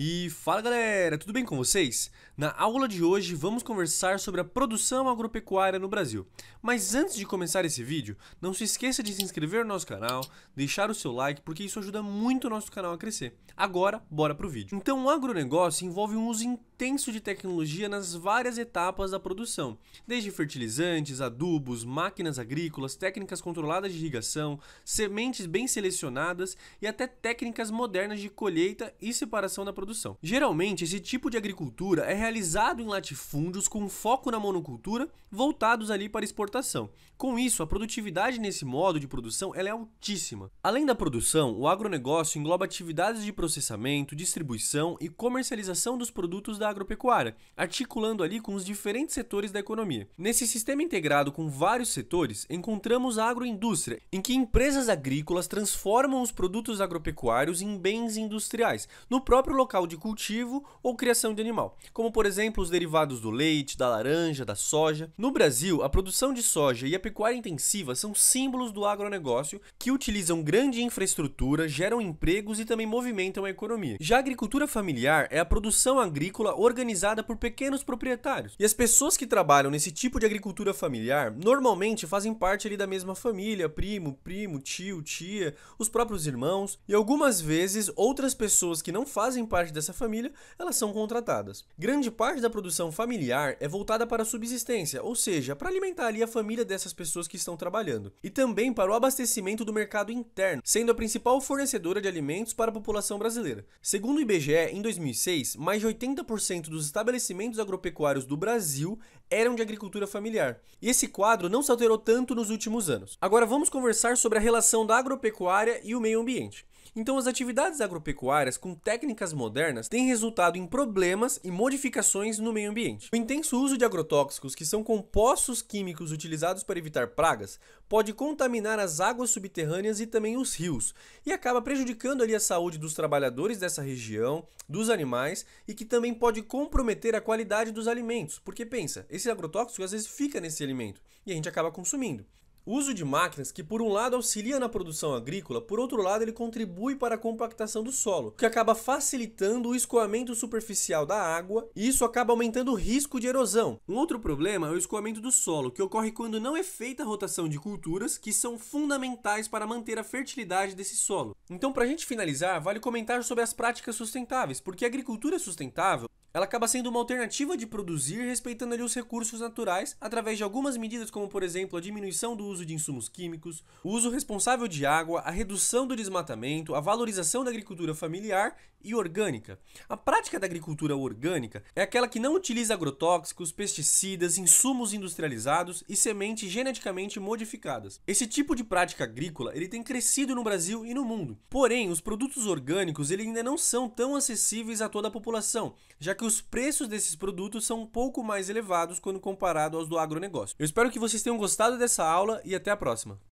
E fala galera, tudo bem com vocês? Na aula de hoje vamos conversar sobre a produção agropecuária no Brasil. Mas antes de começar esse vídeo, não se esqueça de se inscrever no nosso canal, deixar o seu like, porque isso ajuda muito o nosso canal a crescer. Agora, bora pro vídeo. Então o agronegócio envolve um uso intenso de tecnologia nas várias etapas da produção, desde fertilizantes, adubos, máquinas agrícolas, técnicas controladas de irrigação, sementes bem selecionadas e até técnicas modernas de colheita e separação da produção. Geralmente, esse tipo de agricultura é realizado em latifúndios com foco na monocultura, voltados ali para exportação. Com isso, a produtividade nesse modo de produção ela é altíssima. Além da produção, o agronegócio engloba atividades de processamento, distribuição e comercialização dos produtos da agropecuária, articulando ali com os diferentes setores da economia. Nesse sistema integrado com vários setores, encontramos a agroindústria, em que empresas agrícolas transformam os produtos agropecuários em bens industriais, no próprio local de cultivo ou criação de animal, como por exemplo os derivados do leite, da laranja, da soja. No Brasil, a produção de soja e a pecuária intensiva são símbolos do agronegócio que utilizam grande infraestrutura, geram empregos e também movimentam a economia. Já a agricultura familiar é a produção agrícola organizada por pequenos proprietários. E as pessoas que trabalham nesse tipo de agricultura familiar normalmente fazem parte ali da mesma família, primo, primo, tio, tia, os próprios irmãos e algumas vezes outras pessoas que não fazem parte dessa família, elas são contratadas. Grande parte da produção familiar é voltada para a subsistência, ou seja, para alimentar ali a família dessas pessoas que estão trabalhando, e também para o abastecimento do mercado interno, sendo a principal fornecedora de alimentos para a população brasileira. Segundo o IBGE, em 2006, mais de 80% 40% dos estabelecimentos agropecuários do Brasil eram de agricultura familiar. E esse quadro não se alterou tanto nos últimos anos. Agora vamos conversar sobre a relação da agropecuária e o meio ambiente. Então, as atividades agropecuárias com técnicas modernas têm resultado em problemas e modificações no meio ambiente. O intenso uso de agrotóxicos, que são compostos químicos utilizados para evitar pragas, pode contaminar as águas subterrâneas e também os rios, e acaba prejudicando ali a saúde dos trabalhadores dessa região, dos animais e que também pode comprometer a qualidade dos alimentos, porque pensa, esse agrotóxico às vezes fica nesse alimento e a gente acaba consumindo uso de máquinas que, por um lado, auxilia na produção agrícola, por outro lado, ele contribui para a compactação do solo, que acaba facilitando o escoamento superficial da água e isso acaba aumentando o risco de erosão. Um outro problema é o escoamento do solo, que ocorre quando não é feita a rotação de culturas, que são fundamentais para manter a fertilidade desse solo. Então, para a gente finalizar, vale comentar sobre as práticas sustentáveis, porque a agricultura sustentável ela acaba sendo uma alternativa de produzir, respeitando ali os recursos naturais, através de algumas medidas como, por exemplo, a diminuição do uso de insumos químicos, o uso responsável de água, a redução do desmatamento, a valorização da agricultura familiar e orgânica. A prática da agricultura orgânica é aquela que não utiliza agrotóxicos, pesticidas, insumos industrializados e sementes geneticamente modificadas. Esse tipo de prática agrícola, ele tem crescido no Brasil e no mundo. Porém, os produtos orgânicos, ele ainda não são tão acessíveis a toda a população, já que os preços desses produtos são um pouco mais elevados quando comparado aos do agronegócio. Eu espero que vocês tenham gostado dessa aula e até a próxima.